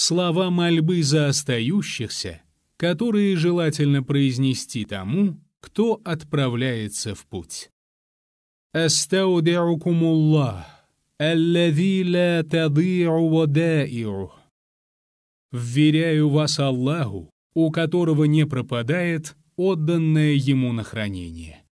слова мольбы за остающихся, которые желательно произнести тому, кто отправляется в путь. أستودعكم الله الذي لا تضيع Вверяю вас Аллаху, у которого не пропадает отданное ему на хранение.